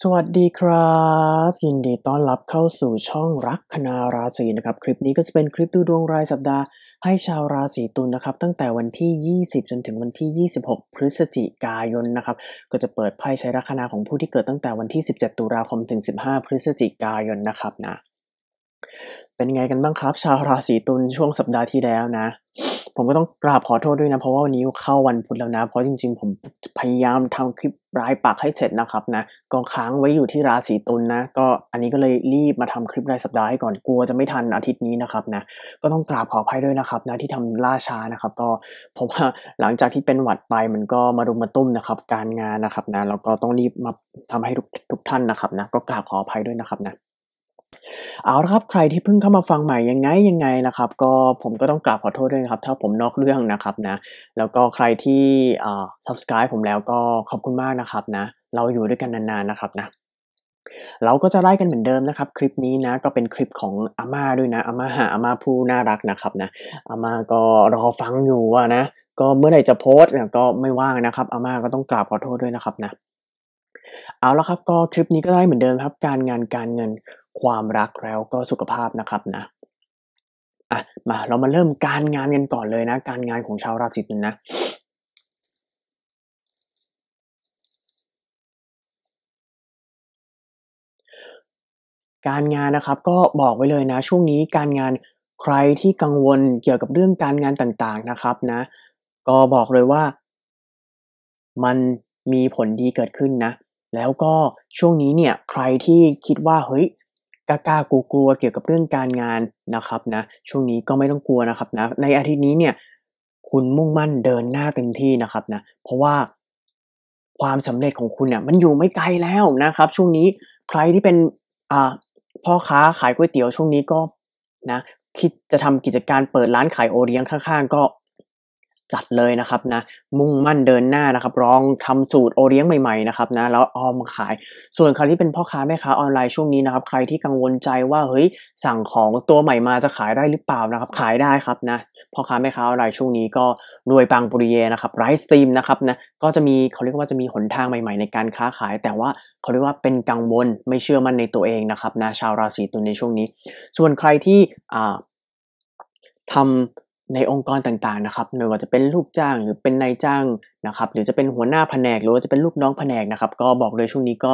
สวัสดีครับ ยินดีต้อนรับเข้าสู่ช่องรักคณาราศีนะครับ คลิปนี้ก็จะเป็นคลิปดูดวงรายสัปดาห์ให้ชาวราศีตุลนนะครับ ตั้งแต่วันที่20จนถึงวันที่ 26 พฤศจิกายนนะครับ ก็จะเปิดไพ่ใช้รัคณาของผู้ที่เกิดตั้งแต่วันที่ 17 ตุลาคมถึง15พฤศจิกายนนะครับนะเป็นไงกันบ้างครับ ชาวราศีตุลช่วงสัปดาห์ที่แล้วนะผมก็ต้องกราบขอโทษด้วยนะเพราะว่าวันนี้เข้าวันพุธแล้วนะ เพราะจริง ๆ ผมพยายามทำคลิปรายปักให้เสร็จนะครับนะก็ค้างไว้อยู่ที่ราศีตุลนนะ ก็อันนี้ก็เลยรีบมาทำคลิปรายสัปดาห์ให้ก่อนกลัวจะไม่ทันอาทิตย์นี้นะครับนะ ก็ต้องกราบขออภัยด้วยนะครับนะที่ทำล่าช้านะครับ ก็เพราะว่าหลังจากที่เป็นหวัดไปมันก็มารุมมาตุ้มนะครับการงานนะครับนะแล้วก็ต้องรีบมาทำให้ทุกทุกท่านนะครับนะก็กราบขออภัยด้วยนะครับนะเอาละครับใครที่เพิ่งเข้ามาฟังใหม่ยังไงยังไงนะครับ ก็ผมก็ต้องกราบขอโทษด้วยครับถ้าผมนอกเรื่องนะครับนะ แล้วก็ใครที่อ่า subscribe ผมแล้วก็ขอบคุณมากนะครับนะ เราอยู่ด้วยกันนานๆนะครับนะเราก็จะไล่กันเหมือนเดิมนะครับ คลิปนี้นะก็เป็นคลิปของอาม่าด้วยนะอาม่าหาอาม่าผู้น่ารักนะครับนะอาม่าก็รอฟังอยู่นะ ก็เมื่อไหร่จะโพสเนี่ยก็ไม่ว่างนะครับอาม่าก็ต้องกราบขอโทษด้วยนะครับนะเอาละครับก็คลิปนี้ก็ได้เหมือนเดิมครับการงานการเงินความรักแล้วก็สุขภาพนะครับนะ อ่ะ มาเรามาเริ่มการงานกันก่อนเลยนะ การงานของชาวราศีตุลนนะการงานนะครับ ก็บอกไว้เลยนะ ช่วงนี้การงานใครที่กังวลเกี่ยวกับเรื่องการงานต่างๆนะครับนะ ก็บอกเลยว่า มันมีผลดีเกิดขึ้นนะ แล้วก็ช่วงนี้เนี่ย ใครที่คิดว่าเฮ้ยกล้ากลัวๆเกี่ยวกับเรื่องการงานนะครับนะช่วงนี้ก็ไม่ต้องกลัวนะครับนะในอาทิตย์นี้เนี่ย คุณมุ่งมั่นเดินหน้าเต็มที่นะครับนะเพราะว่าความสำเร็จของคุณเนี่ย มันอยู่ไม่ไกลแล้วนะครับ ช่วงนี้ใครที่เป็นพ่อค้าขายก๋วยเตี๋ยว ช่วงนี้ก็นะคิดจะทำกิจการเปิดร้านขายโอเลี้ยงข้างๆก็จัดเลยนะครับนะมุ่งมั่นเดินหน้านะครับลองทำสูตรโอเลี้ยงใหม่ๆนะครับนะแล้วออมขาย ส่วนใครที่เป็นพ่อค้าแม่ค้าออนไลน์ช่วงนี้นะครับใครที่กังวลใจว่าเฮ้ยสั่งของตัวใหม่มาจะขายได้หรือเปล่านะครับขายได้ครับนะพ่อค้าแม่ค้าออนไลน์ช่วงนี้ก็รวยปังปุริเยนะครับไลฟ์สตรีมนะครับนะก็จะมีเขาเรียกว่าจะมีหนทางใหม่ ๆ ในการค้าขาย แต่ว่าเขาเรียกว่าเป็นกังวลไม่เชื่อมั่นในตัวเองนะครับนะชาวราศีตุลในช่วงนี้ ส่วนใครที่อ่าทำในองค์กรต่างๆ นะครับ ไม่ว่าจะเป็นลูกจ้างหรือเป็นนายจ้างนะครับ หรือจะเป็นหัวหน้าแผนก หรือว่าจะเป็นลูกน้องแผนกนะครับ ก็บอกเลยช่วงนี้ก็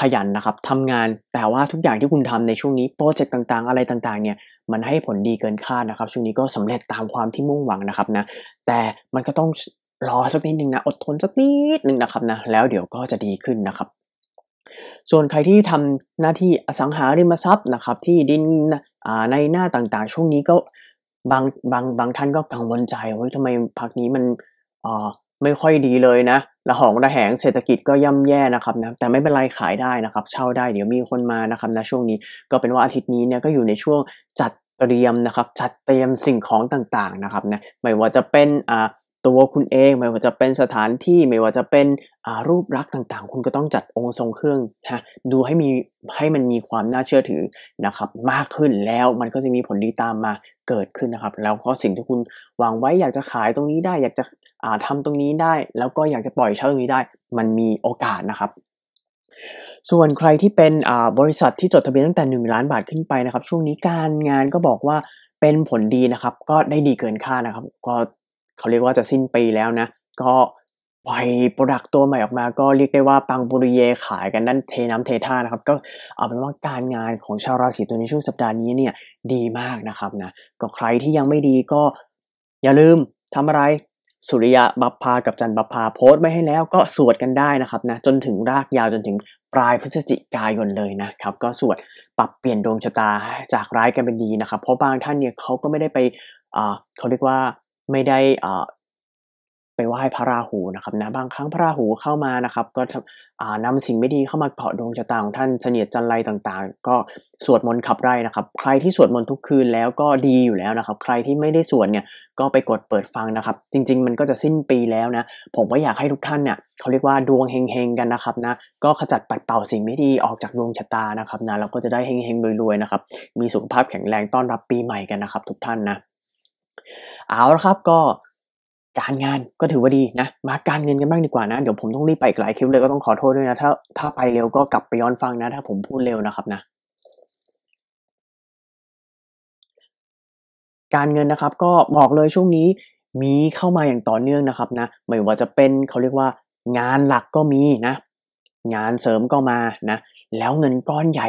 ขยันนะครับทำงาน แต่ว่าทุกอย่างที่คุณทำในช่วงนี้ โปรเจกต์ต่างๆ อะไรต่าง ๆ เนี่ย มันให้ผลดีเกินคาดนะครับ ช่วงนี้ก็สำเร็จตามความที่มุ่งหวังนะครับ นะ แต่มันก็ต้องรอสักนิดหนึ่งนะ อดทนสักนิดหนึ่งนะครับนะ แล้วเดี๋ยวก็จะดีขึ้นนะครับ ส่วนใครที่ทำหน้าที่อสังหาริมทรัพย์นะครับ ที่ดินในหน้าต่างๆ ช่วงนี้ก็บางบางบางท่านก็กังวลใจเฮ้ยทำไมพักนี้มันอ่าไม่ค่อยดีเลยนะระหองระแหงเศรษฐกิจก็ย่ำแย่นะครับนะแต่ไม่เป็นไรขายได้นะครับ เช่าได้เดี๋ยวมีคนมานะครับนะช่วงนี้ก็เป็นว่าอาทิตย์นี้เนี่ยก็อยู่ในช่วงจัดเตรียมนะครับจัดเตรียมสิ่งของต่างๆนะครับนะไม่ว่าจะเป็นอ่าตัวคุณเองไม่ว่าจะเป็นสถานที่ไม่ว่าจะเป็นรูปลักษณ์ต่างๆ คุณก็ต้องจัดองค์ทรงเครื่องฮะดูให้มีให้มันมีความน่าเชื่อถือนะครับ มากขึ้นแล้วมันก็จะมีผลดีตามมาเกิดขึ้นนะครับแล้วก็สิ่งที่คุณวางไว้อยากจะขายตรงนี้ได้อยากจะาทำตรงนี้ได้ แล้วก็อยากจะปล่อยเช่าตรงนี้ได้ มันมีโอกาสนะครับ ส่วนใครที่เป็นบริษัทที่จดทะเบียนตั้งแต่ 1 ล้านบาทขึ้นไปนะครับ ช่วงนี้การงานก็บอกว่าเป็นผลดีนะครับ ก็ได้ดีเกินคาดนะครับ ก็เขาเรียกว่าจะสิ้นปีแล้วนะก็ปล่อยโปรดักตตัวใหม่ออกมาก็เรียกได้ว่า ปังปุริเยขายกันนั่นเทน้ำเทท่านะครับก็เอาเป็นว่าการงานของชาวราศีตุลในช่วงสัปดาห์นี้เนี่ยดีมากนะครับนะก็ใครที่ยังไม่ดีก็ อย่าลืมทำอะไร สุริยะบัพพากับจันบัพพาโพสต์ไม่ให้แล้วก็สวดกันได้นะครับนะจนถึงรากยาวจนถึงปลายพฤศจิกายนเลยนะครับ ก็สวดปรับเปลี่ยนดวงชะตาจากร้ายกันเป็นดีนะครับ เพราะบางท่านเนี่ยเขาก็ไม่ได้ไปเขาเรียกว่าไม่ได้อไปไหว้พระราหูนะครับนะบางครั้งพระราหูเข้ามานะครับ ก็นำสิ่งไม่ดีเข้ามาเกาะดวงชะตาของท่านเสนียดจันไรต่าง ๆ ก็สวดมนต์ขับไล่นะครับ ใครที่สวดมนต์ทุกคืนแล้วก็ดีอยู่แล้วนะครับ ใครที่ไม่ได้สวดเนี่ยก็ไปกดเปิดฟังนะครับ จริงๆมันก็จะสิ้นปีแล้วนะ ผมก็อยากให้ทุกท่านเนี่ยเขาเรียกว่าดวงเฮงๆกันนะครับนะก็ขจัดปัดเป่าสิ่งไม่ดีออกจากดวงชะตานะครับนะเราก็จะได้เฮงๆรวยๆนะครับ มีสุขภาพแข็งแรงต้อนรับปีใหม่กันนะครับ ทุกท่านนะ เอาละครับก็การงานก็ถือว่าดีนะ มาการเงินกันบ้างดีกว่านะ เดี๋ยวผมต้องรีบไปหลายคลิปเลยก็ต้องขอโทษด้วยนะ ถ้าถ้าไปเร็วก็กลับไปย้อนฟังนะ ถ้า ผมพูดเร็วนะครับนะ การเงินนะครับก็บอกเลยช่วงนี้มีเข้ามาอย่างต่อเนื่องนะครับนะ ไม่ว่าจะเป็นเขาเรียกว่า งานหลักก็มีนะ งานเสริมก็มานะ แล้วเงินก้อนใหญ่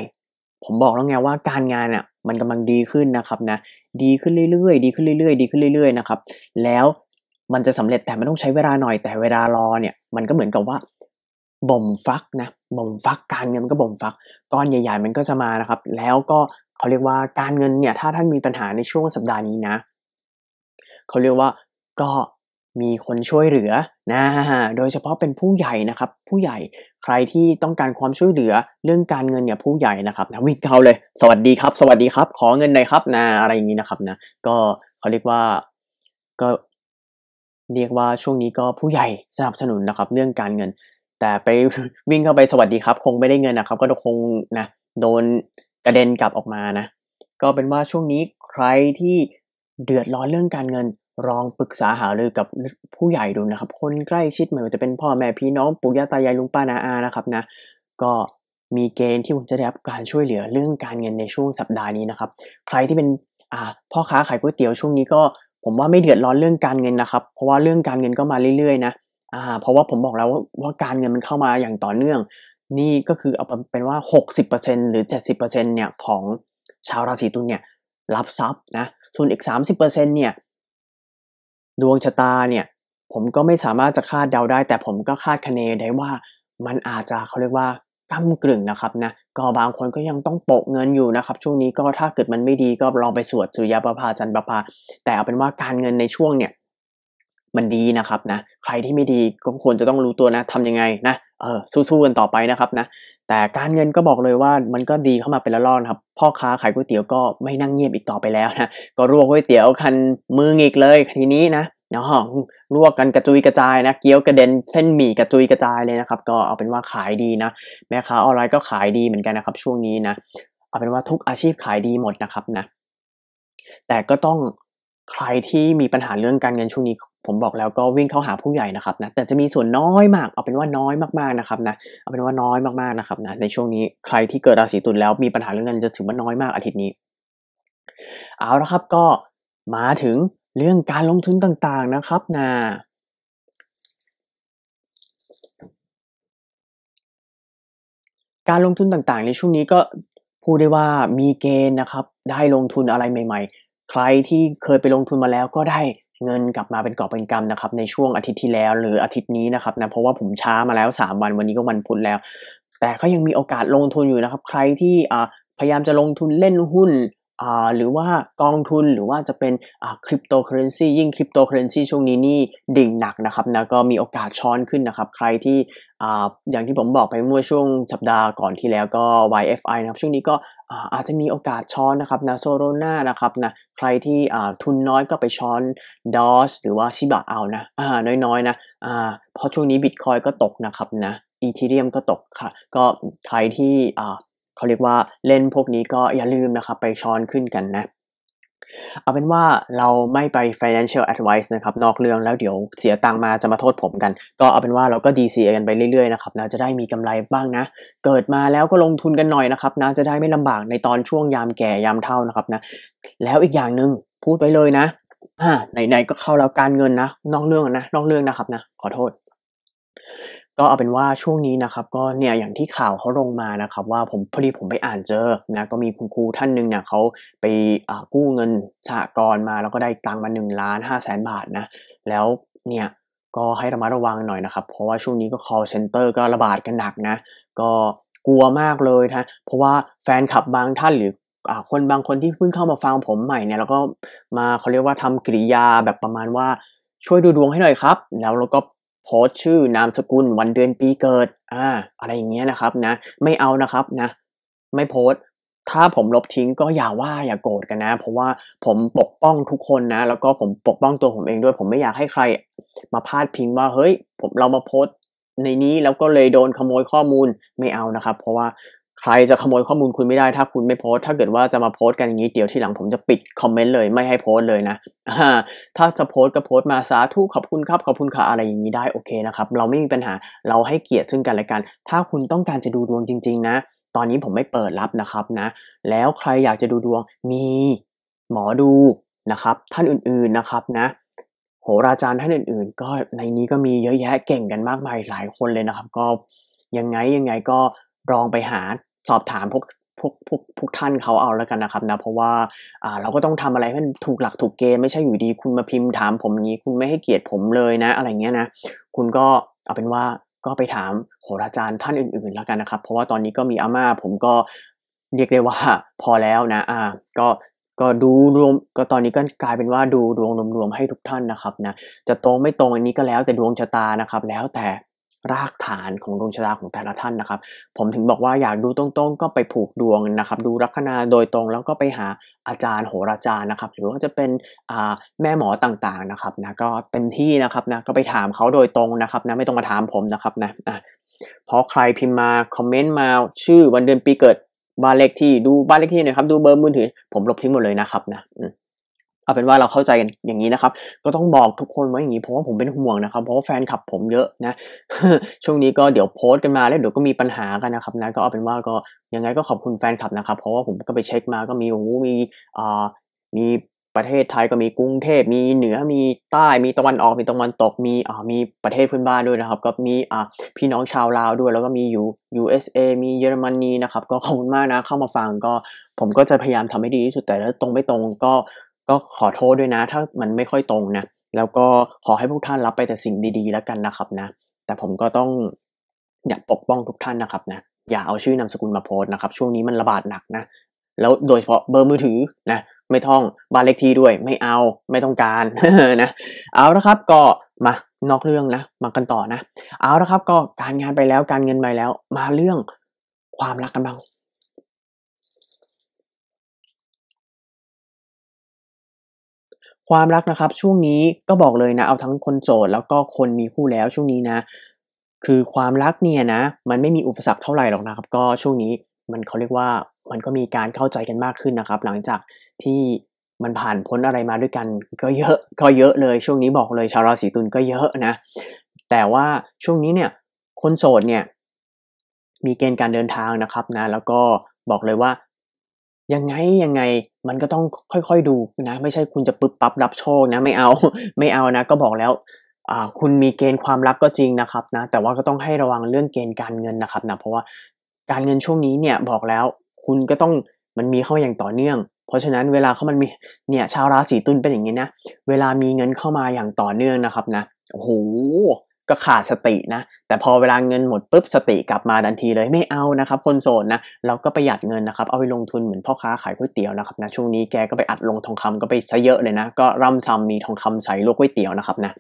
ผมบอกแล้วไงว่า การงานอะ่ะ มันกำลังดีขึ้นนะครับ นะ ดีขึ้นเรื่อยๆ ดีขึ้นเรื่อยๆ ดีขึ้นเรื่อยๆ นะครับ แล้วมันจะสำเร็จแต่มันต้องใช้เวลาหน่อยแต่เวลารอเนี่ย มันก็เหมือนกับว่าบ่มฟักนะบ่มฟักการเงินมันก็บ่มฟักก้อนใหญ่ ๆ มันก็จะมานะครับ แล้วก็เขาเรียกว่าการเงินเนี่ยถ้าท่านมีปัญหาในช่วงสัปดาห์นี้นะเขาเรียกว่าก็มีคนช่วยเหลือนะ โดยเฉพาะเป็นผู้ใหญ่นะครับ ผู้ใหญ่ใครที่ต้องการความช่วยเหลือเรื่องการเงินเนี่ยผู้ใหญ่นะครับนะวิ่งเข้าเลยสวัสดีครับ สวัสดีครับขอเงินหน่อยครับนะอะไรอย่างนี้นะครับนะ ก็เขาเรียกว่าก็เรียกว่าช่วงนี้ก็ผู้ใหญ่สนับสนุนนะครับ เรื่องการเงิน แต่ไปวิ่งเข้าไปสวัสดีครับ คงไม่ได้เงินนะครับ ก็คงนะโดนกระเด็นกลับออกมานะ ก็เป็นว่าช่วงนี้ใครที่เดือดร้อนเรื่องการเงินลองปรึกษาหารือกับผู้ใหญ่ดูนะครับ คนใกล้ชิดไม่ว่าจะเป็นพ่อแม่พี่น้องปู่ย่าตายายลุงป้านาอานะครับนะก็มีเกณฑ์ที่คุณจะได้รับการช่วยเหลือเรื่องการเงินในช่วงสัปดาห์นี้นะครับใครที่เป็นพ่อค้าขายก๋วยเตี๋ยวช่วงนี้ก็ผมว่าไม่เดือดร้อนเรื่องการเงินนะครับ เพราะว่าเรื่องการเงินก็มาเรื่อยๆนะอ่าเพราะว่าผมบอกแล้วว่าการเงินมันเข้ามาอย่างต่อเนื่อง นี่ก็คือเอาเป็นว่า 60%หรือ 70%เนี่ยของชาวราศีตุลเนี่ย รับทรัพย์นะ ส่วนอีก 30%เนี่ย ดวงชะตาเนี่ย ผมก็ไม่สามารถจะคาดเดาได้แต่ผมก็คาดคะเนได้ว่ามันอาจจะเขาเรียกว่าก้กกึงนะครับนะก็บางคนก็ยังต้องโปะเงินอยู่นะครับ ช่วงนี้ก็ถ้าเกิดมันไม่ดีก็ลองไปสวดสุยาประภาจันประภาแต่เอาเป็นว่าการเงินในช่วงเนี่ย มันดีนะครับ นะใครที่ไม่ดีก็ควรจะต้องรู้ตัวนะทำยังไงนะเออสู้ๆกันต่อไปนะครับนะแต่การเงินก็บอกเลยว่า มันก็ดีเข้ามาเป็นละลอนครับพ่อค้าขายก๋วยเตี๋ยวก็ไม่นั่งเงียบอีกต่อไปแล้วนะก็รวกก๋วยเตี๋ยวคันมืออีกเลยทีนี้นะนะฮะลวกกันกระจุยกระจายนะเกี๊ยวกระเด็นเส้นหมี่กระจุยกระจายเลยนะครับ ก็เอาเป็นว่าขายดีนะแม่ค้าออนไลน์ก็ขายดีเหมือนกันนะครับ ช่วงนี้นะเอาเป็นว่าทุกอาชีพขายดีหมดนะครับนะ แต่ก็ต้องใครที่มีปัญหาเรื่องการเงินช่วงนี้ ผมบอกแล้วก็วิ่งเข้าหาผู้ใหญ่นะครับนะแต่จะมีส่วนน้อยมาก เอาเป็นว่าน้อยมากๆนะครับนะ เอาเป็นว่าน้อยมากๆนะครับนะ ในช่วงนี้ใครที่เกิดราศีตุลแล้วมีปัญหาเรื่องเงินจะถือว่าน้อยมากอาทิตย์นี้ เอาละครับก็มาถึงเรื่องการลงทุนต่างๆนะครับนะการลงทุนต่างๆในช่วงนี้ก็พูดได้ว่ามีเกณฑ์นะครับ ได้ลงทุนอะไรใหม่ ๆ ใครที่เคยไปลงทุนมาแล้วก็ได้เงินกลับมาเป็นกอบเป็นกำนะครับ ในช่วงอาทิตย์ที่แล้ว หรืออาทิตย์นี้นะครับนะเพราะว่าผมช้ามาแล้ว 3 วันวันนี้ก็วันพุธแล้ว แต่ก็ยังมีโอกาสลงทุนอยู่นะครับ ใครที่พยายามจะลงทุนเล่นหุ้นหรือว่ากองทุนหรือว่าจะเป็นคริปโตเคอเรนซียิ่งคริปโตเคอเรนซีช่วงนี้นี่ดิ่งหนักนะครับนะก็มีโอกาสช้อนขึ้นนะครับใครที่อย่างที่ผมบอกไปเมื่อช่วงสัปดาห์ก่อนที่แล้วก็ YFI นะครับช่วงนี้ก็อาจจะมีโอกาสช้อนนะครับนะโซโรนานะครับนะใครที่ทุนน้อยก็ไปช้อนดอสหรือว่าชิบะเอานะน้อยๆนะเพราะช่วงนี้บิตคอยก็ตกนะครับนะอีทีเรียมก็ตกค่ะก็ใครที่เขาเรียกว่าเล่นพวกนี้ก็อย่าลืมนะครับไปช้อนขึ้นกันนะ เอาเป็นว่าเราไม่ไป financial advice นะครับนอกเรื่องแล้วเดี๋ยวเสียตังมาจะมาโทษผมกัน ก็เอาเป็นว่าเราก็ DCA กันไปเรื่อย ๆนะครับนะจะได้มีกำไรบ้างนะ เกิดมาแล้วก็ลงทุนกันหน่อยนะครับนะจะได้ไม่ลำบากในตอนช่วงยามแก่ยามเท่านะครับนะแล้วอีกอย่างหนึ่งพูดไปเลยนะอ่าไหนๆก็เข้าแล้วการเงินนะ นอกเรื่องนะ นอกเรื่องนะครับนะขอโทษก็เอาเป็นว่าช่วงนี้นะครับก็เนี่ยอย่างที่ข่าวเขาลงมานะครับว่าผมพอดีผมไปอ่านเจอนะก็มีคุณครูท่านหนึ่งเนี่ยเขาไปกู้เงินสหกรณ์มา แล้วก็ได้ตังค์มางล้านห้าแสนบาทนะแล้วเนี่ยก็ให้ระมัดระวังหน่อยนะครับ เพราะว่าช่วงนี้ก็ call center ก็ระบาดกันหนักนะก็กลัวมากเลยนะเพราะว่าแฟนคลับบางท่านหรือคนบางคนที่เพิ่งเข้ามาฟังผมใหม่เนี่ยแล้วก็มาเขาเรียกว่าทำกิริยาแบบประมาณว่าช่วยดูดวงให้หน่อยครับแล้วเราก็โพสชื่อนามสกุลวันเดือนปีเกิด อ่า อะไรอย่างเงี้ยนะครับนะไม่เอานะครับนะ ไม่โพสถ้าผมลบทิ้งก็อย่าว่าอย่าโกรธกันนะ เพราะว่าผมปกป้องทุกคนนะแล้วก็ผมปกป้องตัวผมเองด้วยผมไม่อยากให้ใครมาพาดพิงว่าเฮ้ย ผมเรามาโพสในนี้แล้วก็เลยโดนขโมยข้อมูลไม่เอานะครับ เพราะว่าใครจะขโมยข้อมูลคุณไม่ได้ถ้าคุณไม่โพสถ้าเกิดว่า จะมาโพสกันอย่างนี้ เดี๋ยวที่หลังผมจะปิดคอมเมนต์เลยไม่ให้โพสเลยนะ ถ้าจะโพสก็โพสมาสาธุขอบคุณครับ ขอบคุณค่ะอะไรอย่างนี้ได้โอเคนะครับ เราไม่มีปัญหาเราให้เกียรติซึ่งกันและกัน ถ้าคุณต้องการจะดูดวงจริงๆนะ ตอนนี้ผมไม่เปิดรับนะครับนะ แล้วใครอยากจะดูดวงมีหมอดูนะครับ ท่านอื่นๆนะครับนะ โหราจารย์ท่านอื่นๆ ก็ในนี้ก็มีเยอะแยะเก่งกันมากมายหลายคนเลยนะครับ ก็ยังไงยังไงก็ลองไปหาสอบถามพวกพวกพวกพวกท่านเขาเอาแล้วกันนะครับนะเพราะว่าอ่าเรา ก็ต้องทำอะไรให้ถูกหลักถูกเกณฑ์ไม่ใช่อยู่ดี คุณมาพิมพ์ถามผมนี้ คุณไม่ให้เกียรติผมเลยนะ อะไรเงี้ยนะคุณก็เอาเป็นว่าก็ไปถามโหราจารย์ท่านอื่นๆแล้วกันนะครับ เพราะว่าตอนนี้ก็มีอาม่าผมก็เรียกได้ว่า พอแล้วนะ อ่า ก็ก็ดูรวมก็ตอนนี้ก็กลายเป็นว่าดูดวงรวมๆให้ทุกท่านนะครับนะจะตรงไม่ตรงอันนี้ก็แล้วแต่ดวงชะตานะครับ แล้วแต่รากฐานของดวงชะตาของแต่ละท่านนะครับ ผมถึงบอกว่าอยากดูตรงๆ ก็ไปผูกดวงนะครับ ดูลัคนาโดยตรงแล้วก็ไปหาอาจารย์โหราจารย์นะครับ หรือว่าจะเป็นแม่หมอต่างๆนะครับนะก็เต็มที่นะครับนะก็ไปถามเขาโดยตรงนะครับนะไม่ต้องมาถามผมนะครับนะเพราะใครพิมพ์มาคอมเมนต์มาชื่อวันเดือนปีเกิดบ้านเลขที่ดูบ้านเลขที่หน่อยครับ ดูเบอร์มือถือ ผมลบทิ้งหมดเลยนะครับ นะเอาเป็นว่าเราเข้าใจกันอย่างนี้นะครับ ก็ต้องบอกทุกคนไว้อย่างนี้เพราะว่าผมเป็นห่วงนะครับเพราะว่าแฟนคลับผมเยอะนะช่วงนี้ก็เดี๋ยวโพสต์กันมาแล้วเดี๋ยวก็มีปัญหากันนะครับนะก็เอาเป็นว่าก็ยังไงก็ขอบคุณแฟนคลับนะครับ เพราะว่าผมก็ไปเช็คมาก็มีโอ้มีอ่ามีประเทศไทยก็มีกรุงเทพมีเหนือมีใต้มีตะวันออกมีตะวันตกมีอ่ามีประเทศเพื่อนบ้านด้วยนะครับ ก็มีอ่า พี่น้องชาวลาวด้วยแล้วก็มีอยู่ USA มีเยอรมนีนะครับ ก็ขอบคุณมากนะ เข้ามาฟังก็ผมก็จะพยายามทำให้ดีที่สุดแต่ถ้าตรงไม่ตรงก็ก็ขอโทษด้วยนะ ถ้ามันไม่ค่อยตรงนะแล้วก็ขอให้พวกท่านรับไปแต่สิ่งดีๆ แล้วกันนะครับนะ แต่ผมก็ต้อง อยากปกป้องทุกท่านนะครับนะอย่าเอาชื่อนามสกุลมาโพสนะครับ ช่วงนี้มันระบาดหนักนะ แล้วโดยเฉพาะเบอร์มือถือนะไม่ท่องบ้านเลขที่ด้วยไม่เอาไม่ต้องการนะเอาละครับก็มานอกเรื่องนะมากันต่อนะเอาละครับก็การงานไปแล้วการเงินไปแล้วมาเรื่องความรักกันบ้างความรักนะครับช่วงนี้ก็บอกเลยนะเอาทั้งคนโสดแล้วก็คนมีคู่แล้ว ช่วงนี้นะ คือความรักเนี่ยนะมันไม่มีอุปสรรคเท่าไหร่หรอกนะครับ ก็ช่วงนี้มันเขาเรียกว่ามันก็มีการเข้าใจกันมากขึ้นนะครับ หลังจากที่มันผ่านพ้นอะไรมาด้วยกันก็เยอะก็เยอะเลย ช่วงนี้บอกเลยชาวราศีตุลก็เยอะนะ แต่ว่าช่วงนี้เนี่ยคนโสดเนี่ย มีเกณฑ์การเดินทางนะครับนะ แล้วก็บอกเลยว่ายังไงยังไงมันก็ต้องค่อยๆดูนะ ไม่ใช่คุณจะปึ๊บปั๊บรับโชคนะ ไม่เอาไม่เอานะก็บอกแล้วคุณมีเกณฑ์ความรักก็จริงนะครับนะ แต่ว่าก็ต้องให้ระวังเรื่องเกณฑ์การเงินนะครับนะ เพราะว่าการเงินช่วงนี้เนี่ย บอกแล้วคุณก็ต้องมันมีเข้าอย่างต่อเนื่อง เพราะฉะนั้นเวลาเขามันมีเนี่ย ชาวราศีตุลเป็นอย่างนี้นะเวลามีเงินเข้ามาอย่างต่อเนื่องนะครับนะโอ้โหก็ขาดสตินะ แต่พอเวลาเงินหมดปุ๊บสติกลับมาทันทีเลยไม่เอานะครับ คนโสดนะ เราก็ประหยัดเงินนะครับ เอาไปลงทุนเหมือนพ่อค้าขายก๋วยเตี๋ยวนะครับนะช่วงนี้แกก็ไปอัดลงทองคำก็ไปซะเยอะเลยนะ ก็ร่ำซํำมีทองคำใส่ลูกก๋วยเตี๋ยวนะครับนะ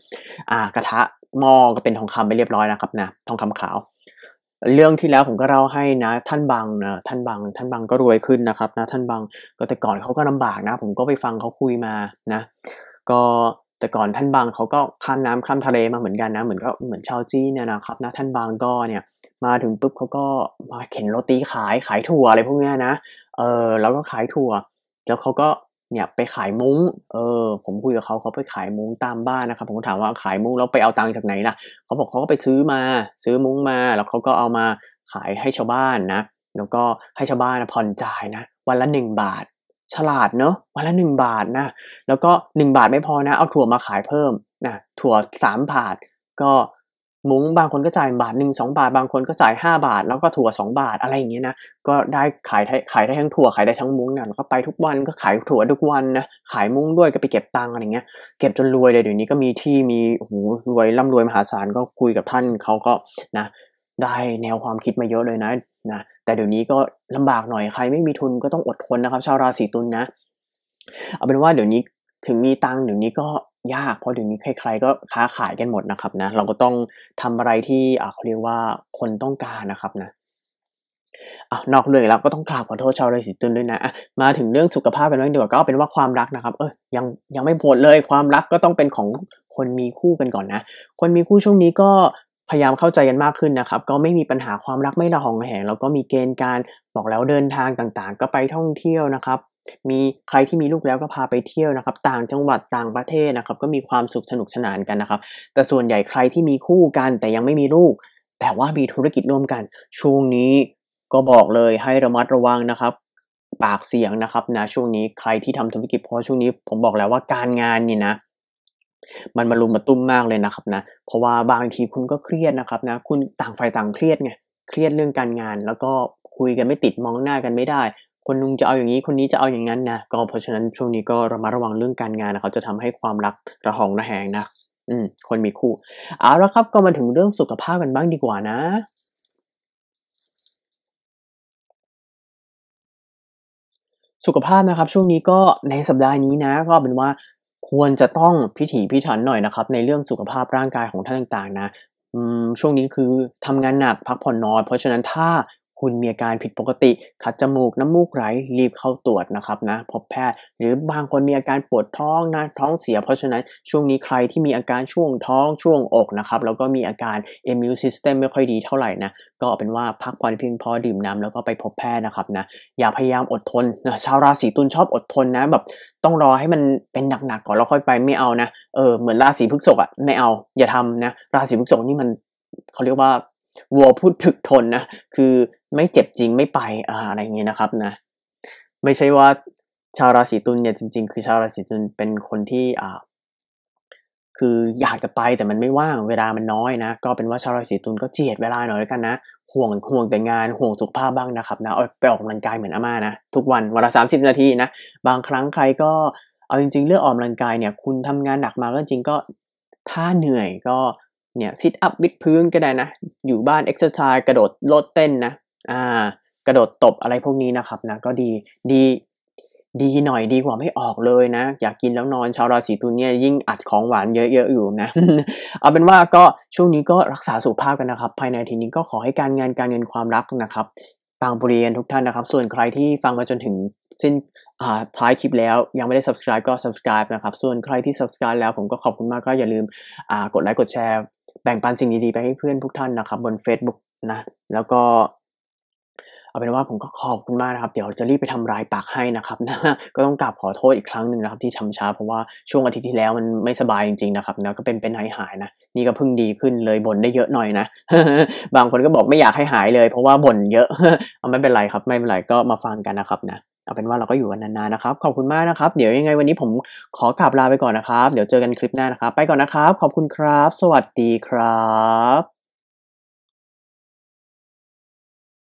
อ่า กระทะหม้อก็เป็นทองคำไปเรียบร้อยนะครับนะ ทองคำขาวเรื่องที่แล้วผมก็เล่าให้นะ ท่านบางนะท่านบางท่านบางก็รวยขึ้นนะครับนะท่านบางก็แต่ก่อนเขาก็ลาบากนะ ผมก็ไปฟังเขาคุยมานะ ก็แต่ก่อนท่านบางเขาก็ข้ามน้ำข้ามทะเลมาเหมือนกันนะ เหมือนก็เหมือนชาวจีนเนี่ยนะครับนะท่านบางก็เนี่ยมาถึงปุ๊บเขาก็มาเข็นโรตีขายขายถั่วอะไรพวกนี้นะเออแล้วก็ขายถั่ว แล้วเขาก็เนี่ยไปขายมุ้งเออผมคุยกับเขาเขาไปขายมุ้งตามบ้านนะครับ ผมก็ถามว่าขายมุ้งแล้วไปเอาตังค์จากไหนล่ะเขาบอกเขาก็ไปซื้อมาซื้อมุ้งมาแล้วเขาก็เอามาขายให้ชาวบ้านนะแล้วก็ให้ชาวบ้านผ่อนจ่ายนะวันละหนึ่งบาทฉลาดเนอะวันละหนึ่งบาทนะ แล้วก็หนึ่งบาทไม่พอนะ เอาถั่วมาขายเพิ่มนะ ถั่วสามบาท ก็มุ้งบางคนก็จ่ายบาทหนึ่งสองบาท บางคนก็จ่ายห้าบาท แล้วก็ถั่วสองบาทอะไรอย่างเงี้ยนะ ก็ได้ขายได้ขายได้ทั้งถั่วขายได้ทั้งมุ้งนะแล้วก็ไปทุกวันก็ขายถั่วทุกวันนะ ขายมุ้งด้วยก็ไปเก็บตังค์อะไรเงี้ย เก็บจนรวยเลยเดี๋ยวนี้ก็มีที่มีโอ้โหรวยร่ำรวยมหาศาลก็คุยกับท่านเขาก็นะได้แนวความคิดมาเยอะเลยนะนะแต่เดี๋ยวนี้ก็ลำบากหน่อยใครไม่มีทุนก็ต้องอดทนนะครับชาวราศีตุลนนะเอาเป็นว่าเดี๋ยวนี้ถึงมีตังเดี๋ยวนี้ก็ยาก เพราะเดี๋ยวนี้ใครๆก็ค้าขายกันหมดนะครับนะเราก็ต้องทำอะไรที่เขาเรียกว่าคนต้องการนะครับ นะอนอกเรื่องแล้วก็ต้องกราบขอโทษชาวราศีตุลด้วยนะมาถึงเรื่องสุขภาพเป็นเรื่องเดียวก็เป็นว่าความรักนะครับ เอ้ยังยังไม่หมดเลย ความรักก็ต้องเป็นของคนมีคู่กันก่อนนะคนมีคู่ช่วงนี้ก็พยายามเข้าใจกันมากขึ้นนะครับ ก็ไม่มีปัญหาความรักไม่ระหองแหงแล้วก็มีเกณฑ์การบอกแล้วเดินทางต่างๆ ก็ไปท่องเที่ยวนะครับ มีใครที่มีลูกแล้วก็พาไปเที่ยวนะครับ ต่างจังหวัดต่างประเทศนะครับ ก็มีความสุขสนุกสนานกันนะครับ แต่ส่วนใหญ่ใครที่มีคู่กันแต่ยังไม่มีลูกแต่ว่ามีธุรกิจร่วมกันช่วงนี้ก็บอกเลยให้ระมัดระวังนะครับปากเสียงนะครับนะช่วงนี้ใครที่ทำธุรกิจเพราะช่วงนี้ผมบอกแล้วว่าการงานนี่นะมันมาลุมมาตุ้มมากเลยนะครับนะ เพราะว่าบางทีคุณก็เครียดนะครับนะ คุณต่างฝ่ายต่างเครียดไง เครียดเรื่องการงาน แล้วก็คุยกันไม่ติดมองหน้ากันไม่ได้ คนนึงจะเอาอย่างนี้ คนนี้จะเอาอย่างนั้นนะ ก็เพราะฉะนั้นช่วงนี้ก็ระมัดระวังเรื่องการงานนะครับจะทำให้ความรักระหองระแหงนะ อืม คนมีคู่ เอาละครับ ก็มาถึงเรื่องสุขภาพกันบ้างดีกว่านะ สุขภาพนะครับ ช่วงนี้ก็ในสัปดาห์นี้นะ ก็เป็นว่าควรจะต้องพิถีพิถันหน่อยนะครับในเรื่องสุขภาพร่างกายของท่านต่าง ๆ นะช่วงนี้คือ ทำงานหนักพักผ่อนน้อย เพราะฉะนั้นถ้าคุณมีอาการผิดปกติคัดจมูกน้ำมูกไหลรีบเข้าตรวจนะครับนะ พบแพทย์หรือบางคนมีอาการปวดท้องนะท้องเสีย เพราะฉะนั้นช่วงนี้ใครที่มีอาการช่วงท้องช่วงอกนะครับแล้วก็มีอาการ immune system ไม่ค่อยดีเท่าไหร่นะก็เป็นว่าพักผ่อนเพียงพอดื่มน้ำแล้วก็ไปพบแพทย์นะครับนะอย่าพยายามอดทนนะชาวราศีตุลชอบอดทนนะ แบบต้องรอให้มันเป็นหนักๆก่อนแล้วค่อยไปไม่เอานะเออเหมือนราศีพฤษภอ่ะไม่เอาอย่าทำนะ ราศีพฤษภนี่มันเขาเรียกว่าวัวพูดถึกทนนะคือไม่เจ็บจริงไม่ไปอะไรเงี้ยนะครับ นะไม่ใช่ว่าชาวราศีตุลเนี่ยจริง ๆ คือชาวราศีตุลเป็นคนที่อ่า คืออยากจะไปแต่มันไม่ว่างเวลามันน้อยนะก็เป็นว่าชาวราศีตุลก็เจียดเวลาหน่อยแล้วกันนะห่วงห่วงแต่งานห่วงสุขภาพบ้างนะครับนะไปออกกำลังกายเหมือนอาม่านะทุกวันวันละสามสิบนาทีนะบางครั้งใครก็เอาจริงๆเรื่องออกกำลังกายเนี่ย คุณทำงานหนักมาก็จริงก็ถ้าเหนื่อยก็เนี่ยซิทอัพวิดพื้นก็ได้นะ อยู่บ้านเอ็กซ์ซไซส์กระโดดโลดเต้นนะอ่ากระโดดตบอะไรพวกนี้นะครับนะ ก็ดีดี ดีหน่อยดีกว่าไม่ออกเลยนะ อยากกินแล้วนอน ชาวราศีตุลเนี่ยยิ่งอัดของหวานเยอะ ๆ อยู่นะ เอาเป็นว่าก็ช่วงนี้ก็รักษาสุขภาพกันนะครับ ภายในทีนี้ก็ขอให้การงานการเงินความรักนะครับฟังบริเวณทุกท่านนะครับ ส่วนใครที่ฟังมาจนถึงสิ้นท้ายคลิปแล้ว ยังไม่ได้ subscribe ก็ subscribe นะครับส่วนใครที่ subscribe แล้วผมก็ขอบคุณมากก็อย่าลืมกดไลค์กดแชร์แบ่งปันสิ่งดีๆไปให้เพื่อนทุกท่านนะครับ บน Facebook นะแล้วก็ เอาเป็นว่า ผมก็ขอบคุณมากนะครับเดี๋ยวจะรีบไปทำรายปากให้นะครับ นะ ก็ต้องกลับขอโทษอีกครั้งหนึ่งนะครับที่ทำช้าเพราะว่าช่วงอาทิตย์ที่แล้วมันไม่สบายจริงๆนะครับนะก็เป็นเป็นหายๆนะนี่ก็เพิ่งดีขึ้นเลยบ่นได้เยอะหน่อยนะบางคนก็บอกไม่อยากให้หายเลยเพราะว่าบ่นเยอะเอาไม่เป็นไรครับ ไม่เป็นไรก็มาฟังกันนะครับนะเอาเป็นว่าเราก็อยู่กันนานๆนะครับ ขอบคุณมากนะครับ เดี๋ยวยังไงวันนี้ผมขอกลับลาไปก่อนนะครับ เดี๋ยวเจอกันคลิปหน้านะครับ ไปก่อนนะครับ ขอบคุณครับ สวัสดีครับ